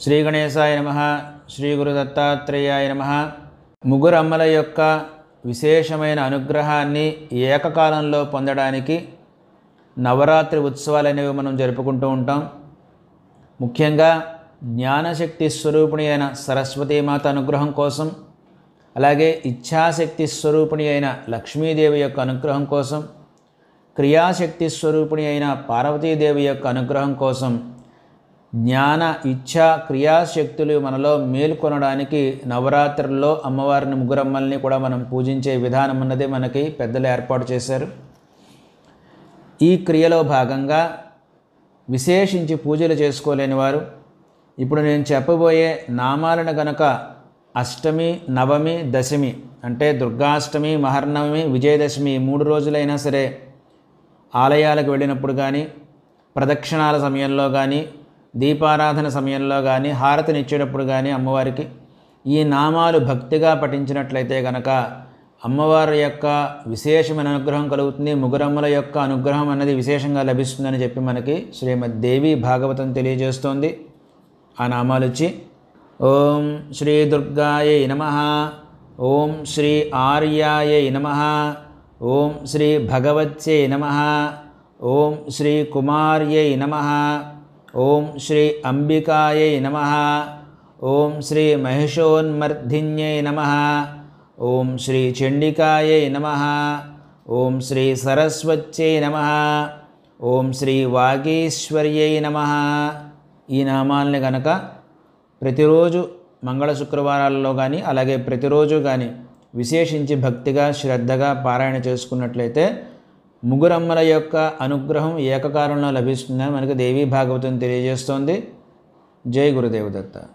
శ్రీ గణేశాయ నమ శ్రీ గురు దత్తాత్రేయాయ నమ ముగ్గురమ్మల యొక్క విశేషమైన అనుగ్రహాన్ని ఏకకాలంలో పొందడానికి నవరాత్రి ఉత్సవాలు అనేవి మనం జరుపుకుంటూ ఉంటాం ముఖ్యంగా జ్ఞానశక్తి స్వరూపిణి అయిన సరస్వతీమాత అనుగ్రహం కోసం అలాగే ఇచ్ఛాశక్తి స్వరూపిణి అయిన లక్ష్మీదేవి యొక్క అనుగ్రహం కోసం క్రియాశక్తి స్వరూపిణి అయిన పార్వతీదేవి యొక్క అనుగ్రహం కోసం జ్ఞాన ఇచ్ఛా క్రియాశక్తులు మనలో మేల్కొనడానికి నవరాత్రుల్లో అమ్మవారిని ముగ్గురమ్మల్ని కూడా మనం పూజించే విధానం అన్నది మనకి పెద్దలు ఏర్పాటు చేశారు ఈ క్రియలో భాగంగా విశేషించి పూజలు చేసుకోలేని వారు ఇప్పుడు నేను చెప్పబోయే నామాలను గనక అష్టమి నవమి దశమి అంటే దుర్గాష్టమి మహర్నవమి విజయదశమి మూడు రోజులైనా సరే ఆలయాలకు వెళ్ళినప్పుడు కానీ ప్రదక్షిణాల సమయంలో కానీ దీపారాధన సమయంలో కానీ హారతినిచ్చేటప్పుడు కానీ అమ్మవారికి ఈ నామాలు భక్తిగా పఠించినట్లయితే గనక అమ్మవారి యొక్క విశేషమైన అనుగ్రహం కలుగుతుంది ముగురమ్మల యొక్క అనుగ్రహం అన్నది విశేషంగా లభిస్తుందని చెప్పి మనకి శ్రీమద్ దేవి భాగవతం తెలియజేస్తోంది ఆ నామాలు వచ్చి ఓం శ్రీ దుర్గాయ నమ ఓం శ్రీ ఆర్యాయ నమ ఓం శ్రీ భగవత్యై నమ ఓం శ్రీ కుమార్యై నమ ఓం శ్రీ అంబికాయై నమ ఓం శ్రీ మహిషోన్మర్ధిన్యై నమ ఓం శ్రీ చండికాయై నమ ఓం శ్రీ సరస్వత్యై నమ ఓం శ్రీ వాగీశ్వర్యై నమ ఈ నామాల్ని గనక ప్రతిరోజు మంగళ శుక్రవారాల్లో కానీ అలాగే ప్రతిరోజు కానీ విశేషించి భక్తిగా శ్రద్ధగా పారాయణ చేసుకున్నట్లయితే ముగ్గురమ్మల యొక్క అనుగ్రహం ఏకకాలంలో లభిస్తుందని మనకు దేవీ భాగవతం తెలియజేస్తోంది జై గురుదేవదత్త